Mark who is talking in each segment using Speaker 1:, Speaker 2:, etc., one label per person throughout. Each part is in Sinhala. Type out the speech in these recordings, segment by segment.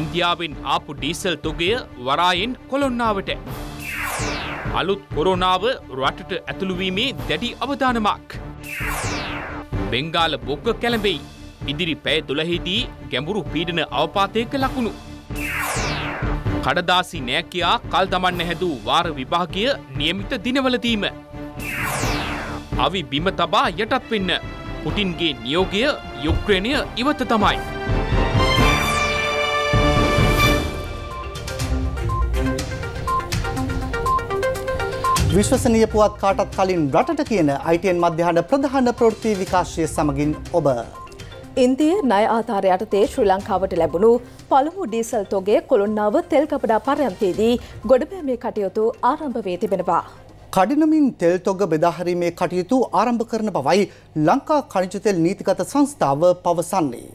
Speaker 1: ඉන්දියාවෙන් ආපු ඩීසල් තුගය වරායෙන් කොළොන්නාවට. අලුත් කොරෝනාව රටට ඇතුළුවීමේ දැඩි අවධානමක්. බෙංගාල බොක්ග කැළඹෙයි. ඉදිරි පැය තුළහිදී ගැඹුරු පීඩන අවපාතයක ලකුණු. කඩදාසි නෑකයා කල් දමන්න හැදූ වාර විභාගය නියමිත දිනවලදීම. අවි බිම තබා යටත් වෙන්න. පුටින්ගේ නියෝගය යුක්්‍රණය ඉවත තමයි.
Speaker 2: විශ්වසනය පුවත් කාටත් කලින් රටට කියන අයිටයන් මධ්‍යහන ප්‍රධාන ප්‍රෘති විකාශය සමගින් ඔබ.
Speaker 3: ඉන්දිය නය ආතාරයට තේ ශ්‍රී ලංකාවට ලැබුණු පළමු ඩීසල් තොගේ කොළොන්නාව තෙල් කපඩා පරයන්තයේදී ගොඩබෑමේ කටයුතු ආරම්භ වේ තිබෙනවා.
Speaker 2: කඩිනමින් තෙල් තොග බෙදාහරීමේ කටයුතු ආරම්භ කරන බවයි ලංකා කනිජතෙල් නීතිගත සංස්ථාව පවසන්නේ.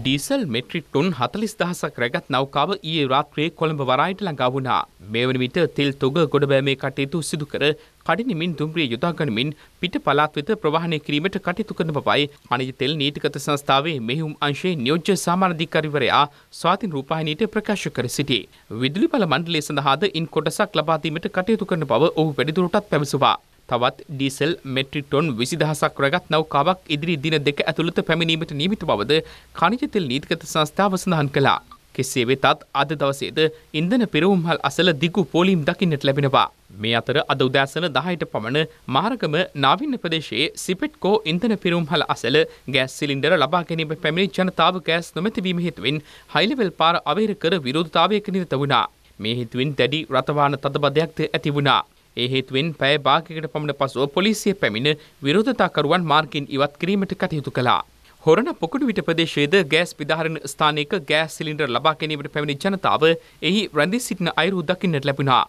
Speaker 1: ඩීසල් මෙට්‍රික් ටොන් හතලිස් දහසක් රැගත් නෞකාව ඊයේ රාත්‍රයේ කොළඹ වරායට ළඟා වුණා. මේ වන විට තෙල් තොග ගොඩබෑමේ කටයුතු සිදු කර කඩිනිමින් දුම්රිය යොදා ගනිමින් පිට පළාත් වෙත ප්‍රවාහනය කිරීමට කටයුතු කරන බවයි අනිජ තෙල් නීතිගත සංස්ථාවේ මෙහෙයුම් අංශයේ නියෝජ්‍ය සාමානාධිකාරිවරයා ස්වාතින් රූපවාහිනියට ප්‍රකාශ කර සිටියේ. විදුලි බල මණ්ඩලය සඳහාද ඉන් කොටසක් ලබා දීමට කටයුතු කරන බව ඔහු වැඩිදුරටත් පැවසුවා. තවත් ඩීසල් මෙට්‍රිටොන් විසිදහසක් රැගත් නෞකාවක් ඉදිරි දින දෙක ඇතුළත පැමිණීමට නීමිත බවද කණිජතෙල් නීතිගත සංස්ථාව සඳහන් කළා. කෙසේ වෙතත් අද දවසේද ඉන්දන පෙරවුම්හල් අසල දිගු පෝලීම් දකින්නට ලැබෙනවා. මේ අතර අද උදෑසන දහයට පමණ මාර්ගම නාවින්න ප්‍රදේශයේ සිපෙට්කෝ ඉන්දන පිරුම්හල අසල ගෑස් සිලින්ඩර ලබා ගැනීම පැමිණි ජනතාව ගෑස් නොමැතිවීම හේතුවෙන් හයිලවෙල් පාර අවේර කර විරෝධතාවයක නිරත වුණා. මේ හිතුවෙන් දැඩි රථවාන තදබදයක්ද ඇති වුණා. ඒ හේතුවෙන් පැය භාගයකට පමණ පසුව පොලිසිය පැමිණ විරෝධතාකරුවන් මාර්ගින් ඉවත් කිරීමට කටයුතු කළා. හොරණ පොකුඩු විට ප්‍රදේශයේද ගෑස් පිදාහරණ ස්ථානයක ගෑස් සිලින්ඩර් ලබා ගැනීමට පැමිණි ජනතාව එහි රැඳී සිටින අයුරු දකින්නට ලැබුණා.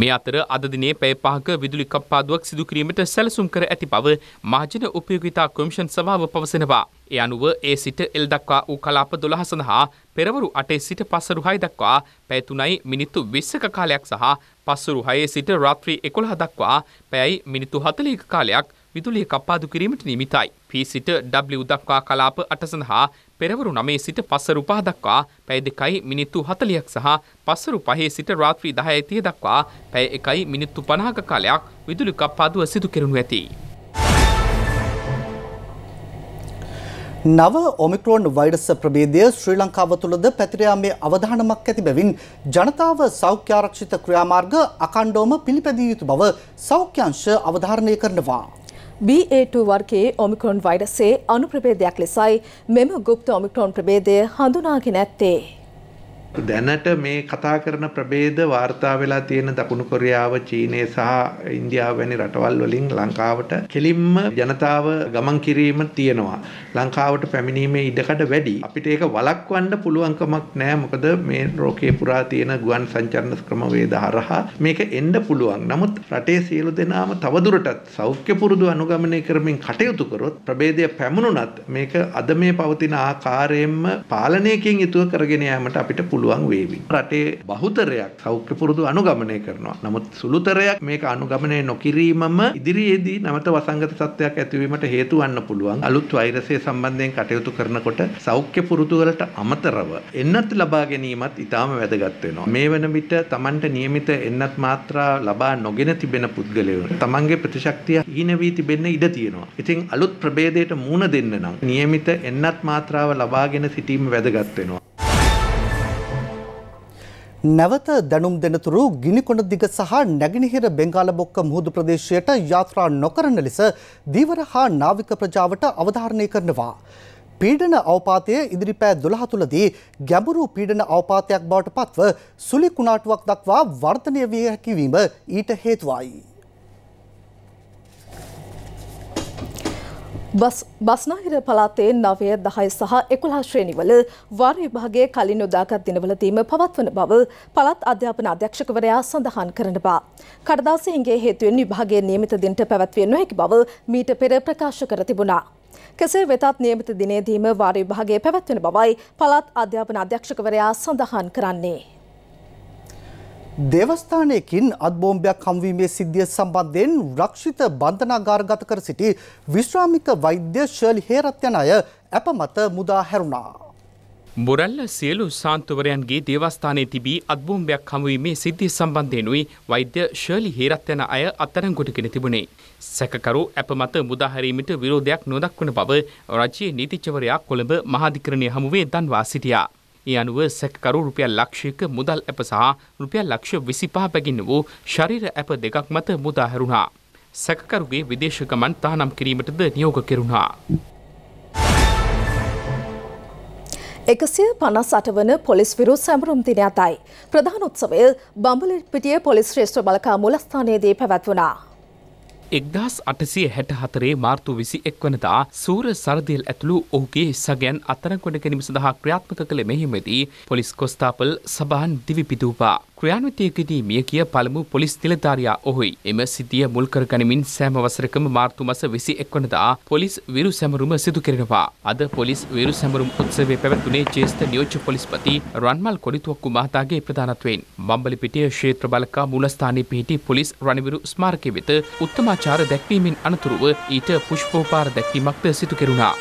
Speaker 1: මේ අතර අද දිනේ පැය පහක විදුලි කප්පාදුවක් සිදු කිරීමට සැලසුම් කර ඇති බව මහජන උපයෝගිතා කොමිෂන් සභාව පවසනවා. ඒ අනුව ඒ සිට එල් දක්වා වූ කලාප 12 සඳහා පෙරවරු 8 සිට පසරු 6 දක්වා පැය 3යි මිනිත්තු 20ක කාලයක් සහ පසරු 6 සිට රාත්‍රී 11 දක්වා පැයයි මිනිත්තු 40ක කාලයක් විදුලිය කපාදු කිරීමට නිමිතයි. පී සිට W දක්වා කලාප අට සඳහා පෙරවරු නමේ සිට පස්සරු පහ දක්වා පැය දෙකයි මිනිත්තු හතලියක් සහ පස්සරු පහේ සිට රාත්‍රී දහ ඇතිය දක්වා පැය එකයි මිනිත්තු පනාක කාලයක් විදුලි කප්පාදුව සිදු කෙරනු ඇති.
Speaker 2: නව ඔමිකරෝන් වයිඩස ප්‍රබේදය ශ්‍රී ලංකාව තුළද පැතිරයාමේ අවධානමක් ඇති බැවින් ජනතාව සෞඛ්‍යාරක්ෂිත ක්‍රියාමාර්ග අකණ්ඩෝම පිළිපැදිය යුතු බව සෞඛ්‍යංශ
Speaker 3: අවධාරණය කරනවා. BA2 වර්ගයේ ඔමික්‍රොන් වෛරසයේ අනුප්‍රභේදයක් ලෙසයි මෙම ගුප්ත ඔමික්‍රොන් ප්‍රභේදය හඳුනාගෙන ඇත්තේ.
Speaker 4: දැනට මේ කතා කරන ප්‍රභේද වාර්තා වෙලා තියෙන දකුණු කොරියාව චීනය සහ ඉන්දියාව වැනි රටවල් වලින් ලංකාවට කෙලින්ම ජනතාව ගමන් කිරීම තියෙනවා ලංකාවට පැමිණීමේ ඉඩකඩ වැඩි අපිට ඒක වලක්වන්න පුළුවන්කමක් නෑ මොකද මේ රෝකේ පුරා තියෙන ගුවන් සංචරණ ක්‍රමවේද හරහා මේක එන්න පුළුවන් නමුත් රටේ සියලු දෙනාම තවදුරටත් සෞඛ්‍ය පුරුදු අනුගමනය කරමින් කටයුතු කරොත් ප්‍රභේදය පැමුණුනත් මේක අද මේ පවතින ආකාරයෙන්ම පාලනයකින් යුතුව කරගෙන යාමට අපිට පුළුවන් පුළුවන් වේවි. රටේ බහුතරයක් සෞඛ්‍ය පුරුදු අනුගමනය කරනවා. නමුත් සුළුතරයක් මේක අනුගමනය නොකිරීමම ඉදිරියේදී නැවත වසංගත සත්‍යයක් ඇතිවීමට හේතු වන්න පුළුවන්. අලුත් වෛරසය සම්බන්ධයෙන් කටයුතු කරනකොට සෞඛ්‍ය පුරුදු වලට අමතරව එන්නත් ලබා ගැනීමත් ඉතාම වැදගත් වෙනවා. මේ වන විට Tamanට නියමිත එන්නත් මාත්‍රා ලබා නොගෙන තිබෙන පුද්ගලයෝ තමන්ගේ ප්‍රතිශක්තිය හීන වී තිබෙන්න ඉඩ තියෙනවා. ඉතින් අලුත් ප්‍රභේදයට මුහුණ දෙන්න නම් නියමිත එන්නත් මාත්‍රාව ලබාගෙන සිටීම වැදගත් වෙනවා.
Speaker 2: නැවත දැනුම් දෙනතුරු ගිනිකොන දිග සහ නැගිනිහිර බෙංගාලබොක්ක මුහුදු ප්‍රදේශයට යාත්‍රා නොකරන ලෙස දීවර හා නාවික ප්‍රජාවට අවධාරණය කරනවා. පීඩන අවපාතය ඉදිරි පෑ දොළහ තුළදී ගැඹුරු පීඩන අවපාතයක් බවට පත්ව සුලි කුණාටුවක් දක්වා වර්ධනය විය හැකිවීම ඊට හේතුවායි.
Speaker 3: බස්නාහිර පළාතේ නවය දහය සහ එකුලා ශ්‍රේණිවල වාර විභාගයේ කලින් යොදාගත් දිනවලදීම පවත්වන බව පළත් අධ්‍යාපන අධ්‍යක්ෂකවරයා සඳහන් කරනවා. කඩදාසි හිඟේ හේතුවෙන් විභාගයේ නියමිත දිනට පැවැත්විය නොහැකි බව මීට පෙර ප්‍රකාශ කර තිබුණා. කෙසේ වෙතත් නියමිත දිනේදීම වාර විභාගයේ පැවැත්වෙන බවයි පළත් අධ්‍යාපන අධ්‍යක්ෂකවරයා සඳහන් කරන්නේ.
Speaker 2: දේවස්ථානයකින් අත් බෝම්බයක් හමුවීමේ සිද්ධිය සම්බන්ධයෙන් රක්ෂිත බන්ධනාගාරගත කර සිටි විශ්‍රාමික වෛද්‍ය ශර්ලි හේරත් යන අය අපමත මුදා හැරුණා.
Speaker 1: බොරල්ල සියලු සාන්තුවරයන්ගේ දේවස්ථානයේ තිබී අත්බෝම්බයක් හමුවීමේ සිද්ධිය සම්බන්ධයෙනුයි වෛද්‍ය ශර්ලි හේරත් යන අය අත්අඩංගුවටගෙන තිබුණේ. සැකකරු අපමත මුදා හැරීමට විරෝධයක් නොදක්වන බව රජයේ නීතිච්චවරයා කොළඹ මහාධිකරණය හමුවේ දන්වා සිටියා. ඒ අනුව සැකකරු රුපියල් ලක්ෂයක මුදල් ඇප සහ රුපියල් ලක්ෂ විසිපා බැගින්න වූ ශරීර ඇප දෙකක් මත මුදාහැරුණා. සැකකරුගේ විදේශගමන් තහනම් කිරීමටද නියෝග කෙරුණා.
Speaker 3: එකසිය පනස් අටවන පොලිස් විරු සැමරුම් දින අතයි. ප්‍රධාන උත්සවය බම්බලපිටිය පොලිස් ශ්‍රේෂ්ඨ බලකා මුලස්ථානයේදී පැවැත්වනා.
Speaker 1: එක්දහස් අටසිය හැට හතරේ මාර්තු විසි එක්වනදා සූර සරදියල් ඇතුළු ඔහුගේ සගැන් අතරකොඩ ගැනීම සඳහා ක්‍රියාත්මක කළ මෙහිමදී පොලිස් කොස්ථාපල් සභහන් දිවිපිදූපා. ක්‍රියාන්විතයකදී මිය කිය පළමු පොලිස් නිලධාරියා ඔහුයි. එම සිතිය මුල් කරගනිමින් සෑම වසරකම මාර්තු මස 21 වනදා පොලිස් විරු සැමරුම සිදු කෙරෙනවා. අද පොලිස් විරු සැමරුම් උත්සවය පැවැත්වුණේ ජේෂ්ඨ නියෝජ්‍ය පොලිස්පති රන්මල් කොඩිතුවක්කු මහතාගේ ප්‍රධානත්වයෙන්. මම්බලිපිටිය ක්ෂේත්‍ර බලකා මූලස්ථානයේ පිහිටි පොලිස් රණවිරු ස්මාරකය වෙත උත්තමාචාර දැක්වීමෙන් අනතුරුව ඊට පුෂ්පෝපාර දැක්වීමක්ද සිදු කෙරුණා.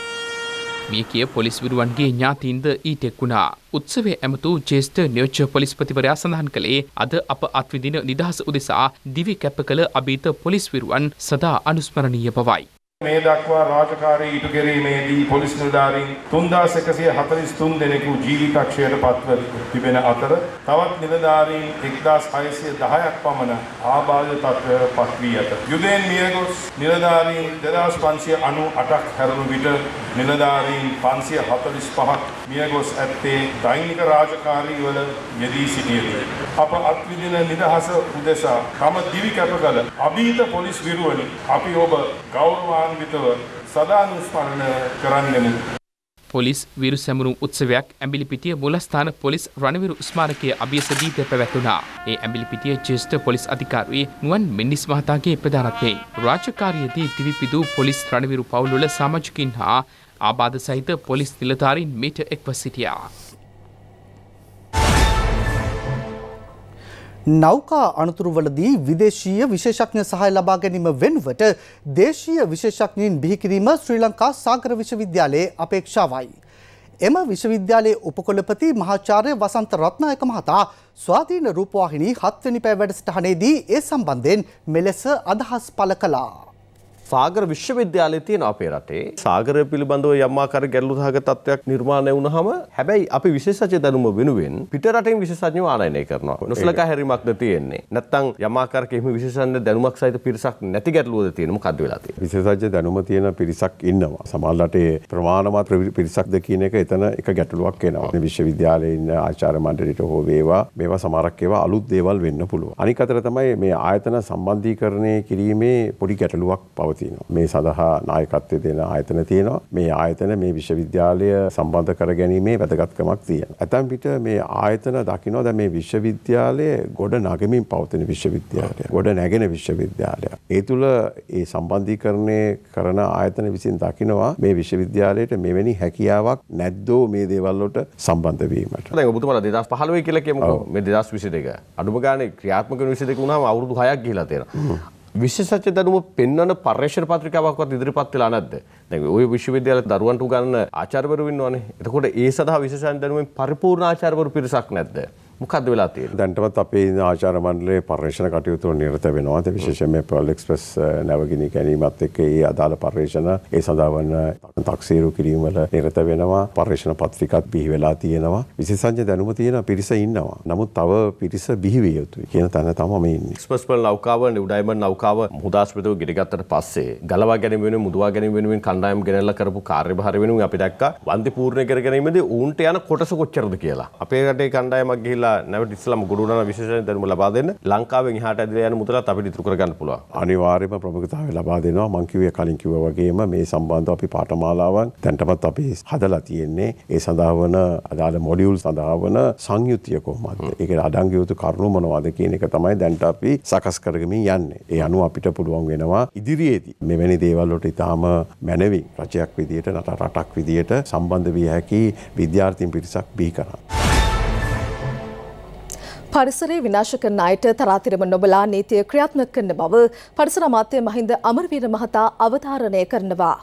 Speaker 1: මියගිය පොලිස් විරුවන්ගේ ඥාතීන්ද ඊටෙක් වුණා. උත්සවය ඇමතු ජේෂ්ඨ නියෝජ්‍ය පොලිස්පතිවරයා සඳහන් කළේ අද අප අත්විදින නිදහස උදෙසා දිවි කැප කළ අභීත පොලිස් විරුවන් සදා අනුස්මරණීය බවයි.
Speaker 5: මේ දක්වා රාජකාරී ඉටු කිරීමේදී පොලිස් නිලධාරීන් 3143 දෙනෙකු ජීවිතක්ෂයට පත්ව තිබෙන අතර තවත් නිලධාරීන් 1610ක් පමණ ආබාධ තත්ත්වයට පත් වී ඇත. යුදෙන් මියගොස් නිලධාරීන් 2598ක් හැරුණු විට නිලධාරීන් 545ක් මියගොස් ඇත්තේ දෛනික රාජකාරී වල යෙදී සිටියේ. අප අත්විඳින නිදහස උදෙසා තම දිවි කැප කළ අභීත පොලිස් විරුවනි අපි ඔබ ගෞරවාන් ගෞරවාන්විතව සදානුස්මරණ කරන්නෙමු.
Speaker 1: පොලිස් විරු සැමරුම් උත්සවයක් ඇඹිලිපිටිය මුලස්ථාන පොලිස් රණවිරු ස්මාරකයේ අභියසදීත පැවැතුණා. ඒ ඇඹිලිපිටිය ජ්‍යෙෂ්ඨ පොලිස් අධිකාරී නුවන් මෙන්ඩිස් මහතාගේ ප්‍රධානත්වයෙන් රාජකාරියේදී දිවිපිදු පොලිස් රණවිරු පවුල්වල සමාජිකින් හා ආබාධ සහිත පොලිස් නිලධාරීන් මීට එක්ව සිටියා.
Speaker 2: නෞකා අනතුරුවලදී විදේශීය විශේෂඥ සහය ලබා ගැනීම වෙනුවට දේශීය විශේෂඥයින් බිහිකිරීම ශ්‍රී ලංකා සාගර විශ්වවිද්‍යාලයේ අපේක්ෂාවයි. එම විශ්වවිද්‍යාලයේ උපකුලපති මහාචාර්ය වසන්ත රත්නායක මහතා ස්වාධීන රූපවාහිනී හත්වැනි පැය වැඩසටහනේදී ඒ සම්බන්ධයෙන් මෙලෙස අදහස් පළ කළා.
Speaker 5: සාගර විශ්වවිද්‍යාලය තියෙන අපේ රටේ සාගරය පිළිබඳව යම්මාකර ගැල්ලු සහග තත්වයක් නිර්මාණය වුණහම හැබැයි අපි විශේෂජ දැනුම වෙනුවෙන් පිට රටින් විශේෂඥ ආනයනය කරනවා නොසලකා හැරීමක්ද තියෙන්නේ නැත්තම් යමාකර කිහිම විශේෂඥ දැනුමක් සහිත පිරිසක් නැති ගැටලුවද තියෙන මොකද්ද වෙලා
Speaker 6: තියෙන්නේ විශේෂජ දැනුම තියෙන පිරිසක් ඉන්නවා සමහර රටේ ප්‍රමාණවත් පිරිසක්ද කියන එක එතන එක ගැටලුවක් වෙනවා විශ්වවිද්‍යාලයේ ඉන්න ආචාර්ය මණ්ඩලයට හෝ වේවා මේවා සමහරක් ඒවා අලුත් දේවල් වෙන්න පුළුවන් අනික අතර තමයි මේ ආයතන සම්බන්ධීකරණය කිරීමේ පොඩි ගැටලුවක් පවතින තියෙනවා. මේ සඳහා නායකත්වය දෙන ආයතන තියෙනවා. මේ ආයතන මේ විශ්වවිද්‍යාලය සම්බන්ධ කර ගැනීමේ වැදගත්කමක් තියෙනවා. ඇතැම් විට මේ ආයතන දකිනවා දැන් මේ විශ්වවිද්‍යාලය ගොඩ නගමින් පවතින විශ්වවිද්‍යාලය. ගොඩ නැගෙන විශ්වවිද්‍යාලය. ඒ තුළ ඒ සම්බන්ධීකරණය කරන ආයතන විසින් දකිනවා මේ විශ්වවිද්‍යාලයට මෙවැනි හැකියාවක් නැද්දෝ මේ දේවල්ලට සම්බන්ධ වීමට.
Speaker 5: දැන් ඔබතුමාලා 2015 කියලා කියමුකෝ. මේ 2022 අඩුම ගානේ ක්‍රියාත්මක වෙන 22 වුණාම අවුරුදු 6ක් ගිහිලා තියෙනවා. විශේෂච්ච දැනුම පෙන්වන පර්යේෂණ පත්‍රිකාවක්වත් ඉදිරිපත් වෙලා නැද්ද? දැන් ওই විශ්වවිද්‍යාල දරුවන්ට උගන්වන ආචාර්යවරු ඉන්නවනේ. එතකොට ඒ සඳහා විශේෂ දැනුමෙන් පරිපූර්ණ ආචාර්යවරු පිරිසක් නැද්ද? මොකක්ද වෙලා
Speaker 6: තියෙන්නේ? දැන්ටමත් අපේ ආචාර මණ්ඩලයේ පර්යේෂණ කටයුතු වල නිරත වෙනවා. ඒ විශේෂයෙන්ම පර්ල් එක්ස්ප්‍රස් eh, නැවගිනි ගැනීමත් එක්ක ඒ අදාළ පර්යේෂණ ඒ සඳහා වන තක්සීරු කිරීම වල නිරත වෙනවා. පර්යේෂණ පත්‍රිකාත් බිහි වෙලා තියෙනවා. විශේෂඥ දැනුම තියෙන පිරිස ඉන්නවා. නමුත් තව පිරිස බිහි විය යුතුයි කියන තැන තමයි මේ ඉන්නේ.
Speaker 5: එක්ස්ප්‍රස් පර්ල් නෞකාව ඩයිමන්ඩ් නෞකාව මුහුදාස්පතිව ගෙඩගත්තට පස්සේ ගලවා ගැනීම වෙනුවෙන් මුදවා ගැනීම වෙනුවෙන් කණ්ඩායම් ගෙනල්ලා කරපු කාර්යභාර වෙනුවෙන් අපි දැක්කා වන්දි පූර්ණ කර ගැනීමදී ඌන්ට යන කොටස කොච්චරද කියලා. අපේ රටේ කණ්ඩායමක් ගිහිල්ලා වෙලා නැවත ඉස්ලාම ගොඩනගන විශේෂයෙන් දැනුම ලබා දෙන්න ලංකාවෙන් එහාට ඇදලා යන මුදලත් අපිට ඉතුරු කරගන්න පුළුවන්.
Speaker 6: අනිවාර්යයෙන්ම ප්‍රමුඛතාවය ලබා දෙනවා මං කිව්වේ කලින් කිව්වා වගේම මේ සම්බන්ධව අපි පාඨමාලාවන් දැන්ටමත් අපි හදලා තියෙන්නේ. ඒ සඳහා වන අදාළ මොඩියුල් සඳහා වන සංයුතිය කොහොමද? ඒකට අඩංගු යුතු කරුණු මොනවද කියන එක තමයි දැන්ට අපි සකස් කරගමින් යන්නේ. ඒ අනුව අපිට පුළුවන් වෙනවා ඉදිරියේදී මෙවැනි දේවල් වලට ඉතාම මැනවි රජයක් විදියට නට රටක් විදියට සම්බන්ධ විය හැකි විද්‍යාර්ථීන් පිරිසක් බිහි කරන්න.
Speaker 3: පරිසරේ විනාශ කරන අයට තරාතිරම නොබලා නීතිය ක්‍රියාත්මක කරන බව පරිසර අමාත්‍ය මහින්ද අමරවීර මහතා අවධාරණය කරනවා.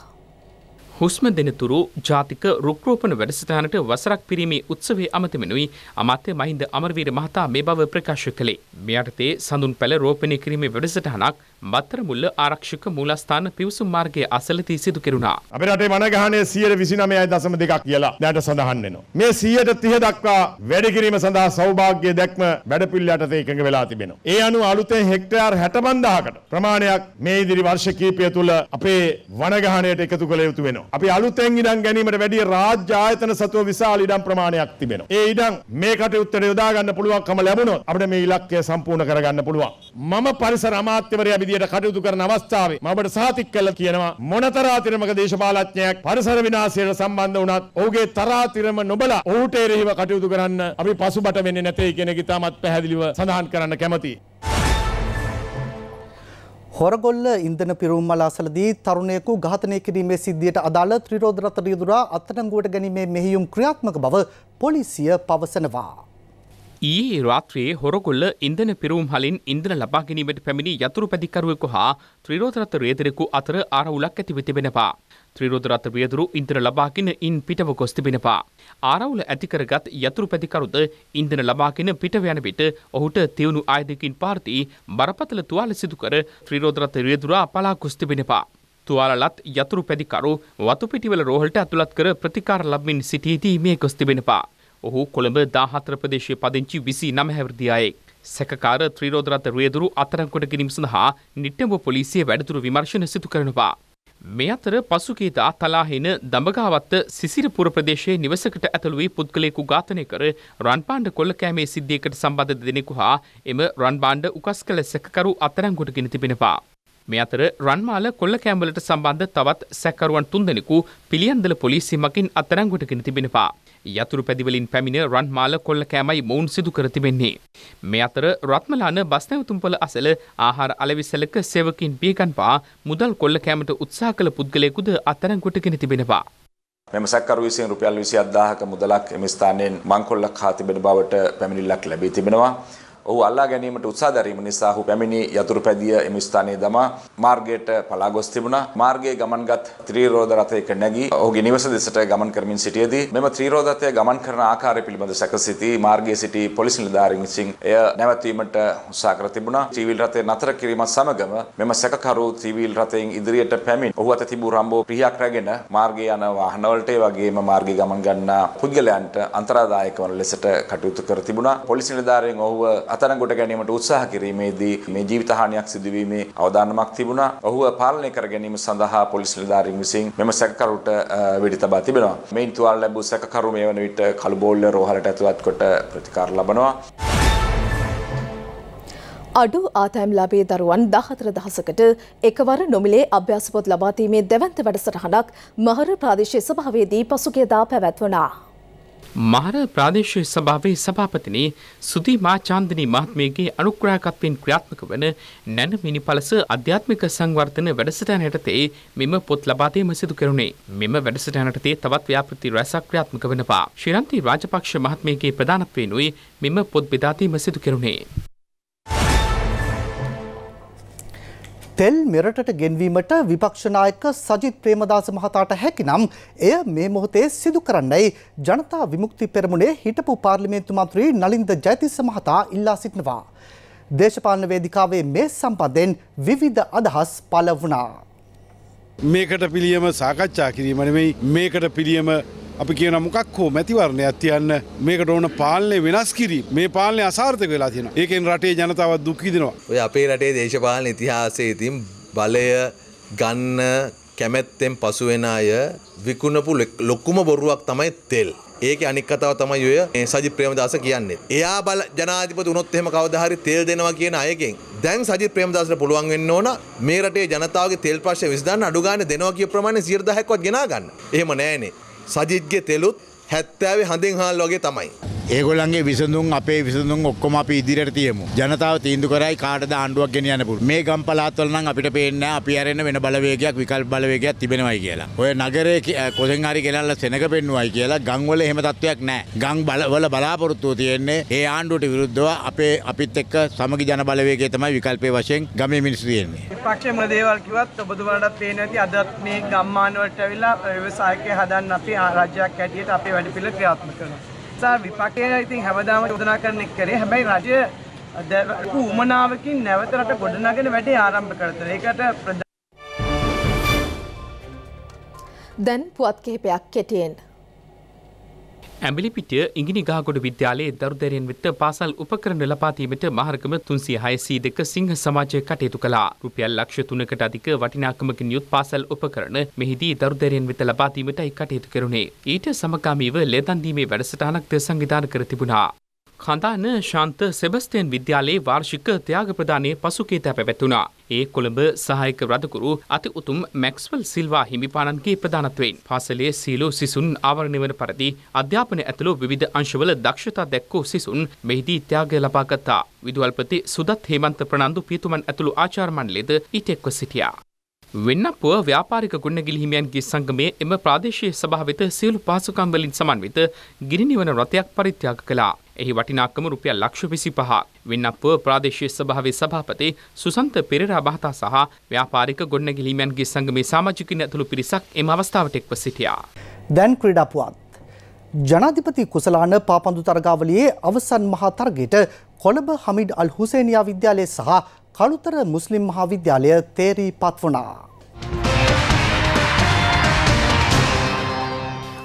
Speaker 1: හුස්ම දෙනතුරු ජාතික රුක්රෝපණ වැඩසටහනට වසරක් පිරීමේ උත්සවේ අමතමෙනුයි අමාත්‍ය මහින්ද අමරවීර මහතා මේ බව ප්‍රකාශ කළේ. මෙයටතේ සඳුන් පැළ රෝපණය කිරීමේ වැඩසටහනක් මත්තරමුල්ල ආරක්ෂක මූලස්ථාන පිවිසුම් මාර්ගයේ අසලදී සිදු කෙරුණා. අපේ
Speaker 5: රටේ වනගහනය 129.2 කියලා දැනට සඳහන් වෙනවා. මේ 130 දක්වා වැඩි කිරීම සඳහා සෞභාග්‍ය දැක්ම වැඩපිළිවෙල යටතේ එකඟ වෙලා තිබෙනවා. ඒ අනුව අලුතෙන් හෙක්ටයාර් 65000කට ප්‍රමාණයක් මේ ඉදිරි වර්ෂ කිහිපය තුළ අපේ වනගහනයට එකතු කළ යුතු වෙනවා. අපි අලුතෙන් ඉඩම් ගැනීමට වැඩි රාජ්‍ය ආයතන සතුව විශාල ඉඩම් ප්‍රමාණයක් තිබෙනවා. ඒ ඉඩම් මේ කටයුත්තට යොදා ගන්න පුළුවන්කම ලැබුණොත් අපිට මේ ඉලක්කය සම්පූර්ණ කරගන්න පුළුවන්. මම පරිසර අමාත්‍යවරයා විදියට කටයුතු කරන අවස්ථාවේ මම ඔබට සහතික කළා කියනවා මොනතරාතිරමක දේශපාලඥයෙක් පරිසර විනාශයට සම්බන්ධ වුණත් ඔහුගේ තරාතිරම නොබලා ඔහුට එරෙහිව කටයුතු කරන්න අපි පසුබට වෙන්නේ නැtei කියන එක ඉතාමත් පැහැදිලිව සඳහන් කරන්න කැමතියි.
Speaker 2: හොරගොල්ල ඉන්ධන පිරුම් මල අසලදී තරුණයෙකු ඝාතනය කිරීමේ සිද්ධියට අදාළ ත්‍රිරෝද රථ රියදුරා අත්අඩංගුවට ගැනීමේ මෙහියුම් ක්‍රියාත්මක බව පොලිසිය පවසනවා.
Speaker 1: ඊයේ රාත්‍රියේ හොරගොල්ල ඉන්ධන පිරවුම් හලින් ඉන්ධන ලබා ගැනීමට පැමිණි යතුරු පැදිකරුවෙකු හා ත්‍රිරෝධරත රියදුරෙකු අතර ආරවුලක් ඇතිව තිබෙනවා. ත්‍රිරෝධරත රියදුරු ඉන්ධන ලබාගෙන ඉන් පිටව ගොස් තිබෙනවා. ආරවුල ඇතිකරගත් යතුරු පැදිකරුද ඉන්ධන ලබාගෙන පිටව යන විට ඔහුට තියුණු ආයුධකින් පාර්ති බරපතල තුවාල සිදු කර ත්‍රිරෝධරත රියදුරා පලා ගොස් තිබෙනවා. තුවාලලත් යතුරු පැදිකරු වතුපිටිවල රෝහලට ඇතුළත් කර ප්‍රතිකාර ලබමින් සිටියේදී මේ ගොස් තිබෙනවා. ඔහු කොළඹ දාහතර ප්‍රදේශය පදිංචි විසි නමහැවරදියායෙක්. සැකකාර ත්‍රීරෝධරත රියදුරු අතරංකොට ගැනීම සඳහා නිට්ටඹ පොලිසිය වැඩතුරු විමර්ශන සිදු කරනවා. මේ අතර පසුකීතා තලාහින දඹගාවත්ත සිසිරපුර ප්‍රදේශයේ නිවසකට ඇතුළු වී පුද්ගලයෙකු ඝාතනය කර රන්පාණ්ඩ කොල්ල කෑමේ සිද්ධියකට සම්බන්ධ දෙනෙකු හා එම රන්බාණ්ඩ උකස් කළ සැකකරු අතරංගොටගෙන තිබෙනවා. මේ අතර රන්මාල කොල්ල කෑම්වලට සම්බන්ධ තවත් සැකරුවන් තුන්දෙනෙකු පිළියන්දල පොලිසි මකින් අත්තරංගොටගෙන තිබෙනවා. යතුරු පැදිවලින් පැමිණ රන්මාල කොල්ල කෑමයි මොවුන් සිදු කර තිබෙන්නේ. මේ අතර රත්මලාන බස්නැවතුම්පොල අසල ආහාර අලවිසලක සෙවකින් පියගන්වා මුදල් කොල්ල කෑමට උත්සාහ කළ පුද්ගලයෙකුද අත්තරංගොටගෙන තිබෙනවා.
Speaker 7: මෙම සැකරු විසින් රුපියල් 27000ක මුදලක් එම ස්ථානයෙන් මංකොල්ලක් හා තිබෙන බවට පැමිණිල්ලක් ලැබී තිබෙනවා. ඔහු අල්ලා ගැනීමට උත්සාහ දැරීම නිසා ඔහු පැමිණි යතුරුපැදිය එම ස්ථානයේ දමා මාර්ගයට පලා ගොස් තිබුණා. මාර්ගයේ ගමන්ගත් ත්‍රිරෝද රථයක නැගී ඔහුගේ නිවස දෙසට ගමන් කරමින් සිටියේදී මෙම ත්‍රිරෝද රථය ගමන් කරන ආකාරය පිළිබඳ සැක සිටි මාර්ගයේ සිටි පොලිස් නිලධාරීන් විසින් එය නැවැත්වීමට උත්සාහ කර තිබුණා. ත්‍රිවිල් රථය නතර කිරීමත් සමගම මෙම සැකකරු ත්‍රිවිල් රථයෙන් ඉදිරියට පැමිණ ඔහු අත තිබූ රම්බෝ පිහියක් රැගෙන මාර්ගයේ යන වාහනවලට ඒ වගේම මාර්ගයේ ගමන් ගන්නා පුද්ගලයන්ට අන්තරාදායක වන ලෙසට කටයුතු කර තිබුණා. පොලිස් නිලධාරීන් ඔහුව අත්අඩංගුවට ගැනීමට උත්සාහ කිරීමේදී මේ ජීවිත හානියක් සිදුවීමේ අවදානමක් තිබුණා. ඔහුව පාලනය කර ගැනීම සඳහා පොලිස් නිලධාරීන් විසින් මෙම සැකකරුට වෙඩි තබා තිබෙනවා. මේන් තුවාල ලැබූ සැකකරු මේ වන විට කළුබෝල්ල රෝහලට ඇතුළත් කොට ප්‍රතිකාර ලබනවා.
Speaker 3: අඩු ආතෑම් ලැබේ දරුවන් දහතර දහසකට එකවර නොමිලේ අභ්‍යාසපොත් ලබාතීමේ දැවන්ත වැඩසටහනක් මහර ප්‍රාදේශය සභාවේදී පසුගියදා පැවැත්වනා.
Speaker 1: මහර ප්‍රාදේශය සභාවේ සභාපතිනි සුදීමා චාන්දනී මහත්මියගේ අනුග්‍රහකත්වයෙන් ක්‍රියාත්මක වන නැන මිනිපලස අධ්‍යාත්මික සංවර්ධන වැඩසටහන යටතේ මෙම පොත් ලබා දීම සිදු කෙරුණේ. මෙම වැඩසටහන යටතේ තවත් ව්‍යාපෘති රැසක් ක්‍රියාත්මක වෙනවා. ශ්‍රීරන්ති රාජපක්ෂ මහත්මියගේ ප්‍රධානත්වයෙන් උයි මෙම පොත් බෙදා දීම සිදු කෙරුණේ.
Speaker 2: තෙල් මෙරටට ගෙන්වීමට විපක්ෂ නායක සජිත් ප්‍රේමදාස මහතාට හැකිනම් එය මේ මොහොතේ සිදු කරන්නයි ජනතා විමුක්ති පෙරමුණේ හිටපු පාර්ලිමේන්තු මන්ත්‍රී නලින්ද ජයතිස්ස මහතා ඉල්ලා සිටිනවා. දේශපාලන වේදිකාවේ මේ සම්බන්ධයෙන් විවිධ අදහස් පළ වුණා.
Speaker 5: මේකට පිළියම සාකච්ඡා කිරීම නෙමෙයි මේකට පිළියම අපි කියන මොකක් හෝ මැතිවරණයක් තියන්න මේකට ඕන පාලනය වෙනස් කිරීම මේ පාලනය අසාර්ථක වෙලා තියෙනවා. ඒකෙන් රටේ ජනතාව දුක් විඳිනවා.
Speaker 4: ඔය අපේ රටේ දේශපාලන ඉතිහාසයේ තින් බලය ගන්න කැමැත්තෙන් පසු වෙන අය විකුණපු ලොකුම බොරුවක් තමයි තෙල්. ඒක අනික් කතාව තමයි ඔය මේ සජිත් ප්‍රේමදාස කියන්නේ. එයා බල ජනාධිපති වුණොත් එහෙම කවදා හරි තෙල් දෙනවා කියන අයගෙන් දැන් සජිත් ප්‍රේමදාසට පුළුවන් වෙන්න ඕන මේ රටේ ජනතාවගේ තෙල් ප්‍රශ්නේ විසඳන්න අඩු ගන්න දෙනවා කිය ප්‍රමාණය 10%ක්වත් ගෙනා ගන්න. එහෙම නැහැනේ. සජිත්ගේ තෙලුත් 70 හඳෙන් හාල් වගේ තමයි.
Speaker 5: ඒගොල්ලන්ගේ විසඳුම් අපේ විසඳුම් ඔක්කොම අපි ඉදිරියට තියමු. ජනතාව තීන්දුව කරයි කාටද ආණ්ඩුවක් ගෙනියන්න පුළුවන්. මේ ගම් පළාත්වල නම් අපිට පේන්නේ නැහැ අපි හැරෙන්න වෙන බලවේගයක් විකල්ප බලවේගයක් තිබෙනවයි කියලා. ඔය නගරේ කොහෙන් හරි ගෙනල්ලා සෙනඟ පෙන්නුවයි කියලා ගම් වල එහෙම තත්වයක් නැහැ. ගම් වල බලාපොරොත්තුව තියෙන්නේ ඒ ආණ්ඩුවට විරුද්ධව අපේ අපිත් එක්ක සමගි ජන බලවේගය තමයි විකල්පයේ වශයෙන් ගමේ මිනිස්සු තියෙන්නේ.
Speaker 2: විපක්ෂයේ මොන දේවල් කිව්වත් ඔබතුමාලට පේන්නේ නැති අදත් මේ ගම්මාන වලට ඇවිල්ලා ව්‍යවසායකය හදන්න අපි රාජ්‍යයක් හැටියට අපේ වැඩ පිළිවෙල ක්‍රියාත්මක කරනවා. සා විපක්ෂය ඉතින් හැමදාම චෝදනා කරන එක කරේ හැබැයි රජය ලොකු උමනාවකින් නැවත රට ගොඩනගෙන වැඩේ ආරම්භ කරතර. ඒකට
Speaker 3: දැන් පුවත් කිහිපයක් කෙටියෙන්
Speaker 1: ඇඹිලිපිටිය ඉංගිනිගාගොඩ විද්‍යාලයේ දරුදරයෙන් වෙත පාසල් උපකරණ ලබා දීමට මහරකම 362 සිංහ සමාජය කටයුතු කළා. රුපියල් ලක්ෂ 3කට අධික වටිනාකමකින් යුත් පාසල් උපකරණ මෙහිදී දරුදරයෙන් වෙත ලබා දීමටයි කටයුතු කෙරුණේ. ඊට සමගාමීව ලේතන් දීමේ වැඩසටහනක්ද සංවිධානය කර තිබුණා. කඳාන ශාන්ත සෙබස්තයන් විද්‍යාලයේ වාර්ෂික ත්‍යයාග ප්‍රධානය පසුකේ තැප පැවැතුනා. ඒ කොළඹ සහයක රදකුරු අති උතුම් මැක්ස්වල් සිල්වා හිමිපාණන්ගේ ප්‍රධානත්වයෙන් පාසලේ සීලෝ සිසුන් ආවරණය වන පරදි අධ්‍යාපන ඇතුළු විධ අංශවල දක්ෂතා දැක්කෝ සිසුන් මෙහිදී ත්‍යයාග ලබාගත්තා. විදුවල්පති සුදත් හේමන්ත ප්‍රනන්දු පිතුමන් ඇතුළු ආචාර්මන් ලෙද ඉටෙක්ව සිටියා. වෙන්නපුව ව්‍යාපාරික ගුණගිලිහිමියන්ගේ සංගමයේ එම ප්‍රාදේශීය සභාව වෙත සියලු පාසුකම් වලින් සමන්විත ගිරිනිවන රථයක් පරිත්‍යාග කළා. එහි වටිනාකම රුපියල් ලක්ෂ විසි පහ. වෙන්නප්පුව ප්‍රාදේශීය සභාවේ සභාපති සුසන්ත පෙරේරා මහතා සහ ව්‍යාපාරික ගොඩනැගිලිමයන්ගේ සංගමේ සමාජිකින් ඇතුළු පිරිසක් එම අවස්ථාවට එක්ව සිටියා.
Speaker 2: දැන් ක්‍රීඩාපුවත්. ජනාධිපති කුසලාන පාපන්දු තරගාවලියේ අවසන් මහා තරගයට කොළඹ හමිඩ් අල් හුසේනියා විද්‍යාලය සහ කළුතර මුස්ලිම් මහා විද්‍යාලය තේරී පත් වුණා.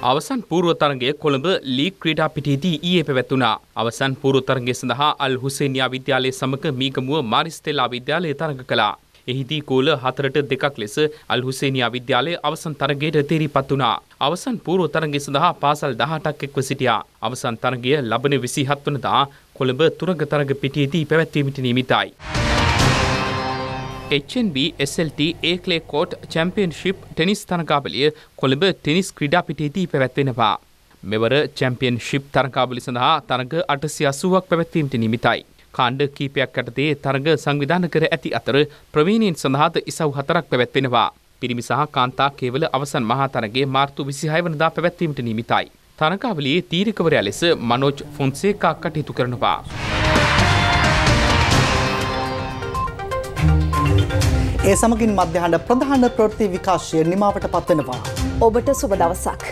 Speaker 1: අවසන් පූර්ව තරගය කොළඹ ලීග් ක්‍රීඩා පිටියේදී ඊයේ පැවැතුණා. අවසන් පූර්ව තරගය සඳහා අල් හුසේනියා විද්‍යාලය සමග මීගමුව මාරිස්තෙලා විද්‍යාලය තරඟ කළා. එහිදී ගෝල හතරට දෙකක් ලෙස අල් හුසේනියා විද්‍යාලය අවසන් තරගයට තේරීපත් වුණා. අවසන් පූර්ව තරගය සඳහා පාසල් 18ක් එක්ව සිටියා. අවසන් තරගය ලබන 27 වනදා කොළඹ තුරඟ තරග පිටියේදී පැවැත්වීමට නියමිතයි. HNB SLT ඒක්ලේ කෝට් චැම්පියන්ශිප් ටෙනිස් තරකාවලිය කොළඹ ටෙනිස් ක්‍රඩාපිටේදී පැවැත්වෙනවා. මෙවර චැම්පියන් ශිප් තරකාවලි සඳහා තරග අටසි අසුවක් පැවැත්වීමට නිමිතයි. කාණ්ඩ කීපයක් ඇටතේ තරග සංවිධාන කර ඇති අතර ප්‍රවීණීන් සඳහාද ඉසව් හතරක් පැවැත්වෙනවා. පිරිමි සහ කාන්තා කේවල අවසන් මහාතරගේ මාර්තු විසිහය වනදා පැවැත්වීමට නිමිතයි. තරකාවලයේ තීරකවරයා ලෙස මනෝජ් ෆොන්සේකා කටයුතු කරනවා.
Speaker 2: ඒ සමගින් මධ්‍යහන ප්‍රධාන ප්‍රෘති විකාශය නිමාවට පත්වෙනවා.
Speaker 3: ඔබට සුබ දවසක්.